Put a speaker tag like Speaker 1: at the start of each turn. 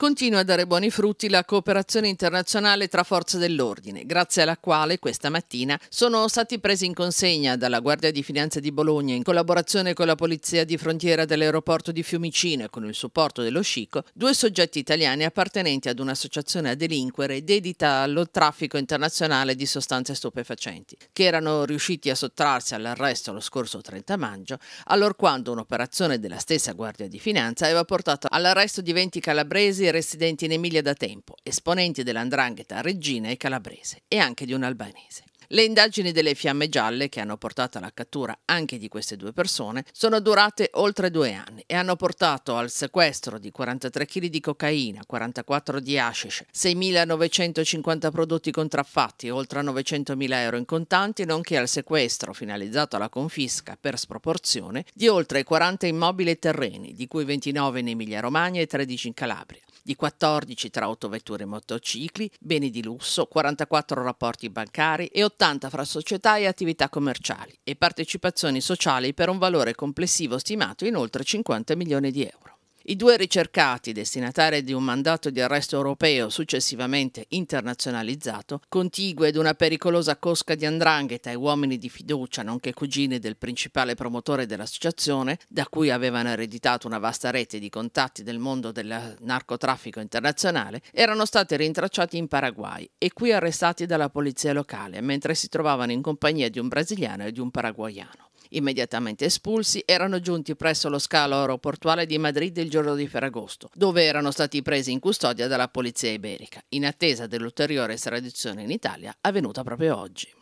Speaker 1: Continua a dare buoni frutti la cooperazione internazionale tra forze dell'ordine, grazie alla quale questa mattina sono stati presi in consegna dalla Guardia di Finanza di Bologna in collaborazione con la Polizia di Frontiera dell'aeroporto di Fiumicino e con il supporto dello Scico, due soggetti italiani appartenenti ad un'associazione a delinquere dedita allo traffico internazionale di sostanze stupefacenti, che erano riusciti a sottrarsi all'arresto lo scorso 30 maggio, allorquando un'operazione della stessa Guardia di Finanza aveva portato all'arresto di 20 calabresi residenti in Emilia da tempo, esponenti dell'andrangheta reggina e calabrese e anche di un albanese. Le indagini delle fiamme gialle, che hanno portato alla cattura anche di queste due persone, sono durate oltre due anni e hanno portato al sequestro di 43 kg di cocaina, 44 di hashish, 6.950 prodotti contraffatti, oltre 900.000 euro in contanti, nonché al sequestro, finalizzato alla confisca per sproporzione, di oltre 40 immobili e terreni, di cui 29 in Emilia-Romagna e 13 in Calabria, di 14 tra autovetture e motocicli, beni di lusso, 44 rapporti bancari e 80 fra società e attività commerciali e partecipazioni sociali per un valore complessivo stimato in oltre 50 milioni di euro. I due ricercati, destinatari di un mandato di arresto europeo successivamente internazionalizzato, contigue ad una pericolosa cosca di andrangheta e uomini di fiducia, nonché cugini del principale promotore dell'associazione, da cui avevano ereditato una vasta rete di contatti del mondo del narcotraffico internazionale, erano stati rintracciati in Paraguay e qui arrestati dalla polizia locale, mentre si trovavano in compagnia di un brasiliano e di un paraguayano. Immediatamente espulsi, erano giunti presso lo scalo aeroportuale di Madrid il giorno di Ferragosto, dove erano stati presi in custodia dalla polizia iberica, in attesa dell'ulteriore estradizione in Italia avvenuta proprio oggi.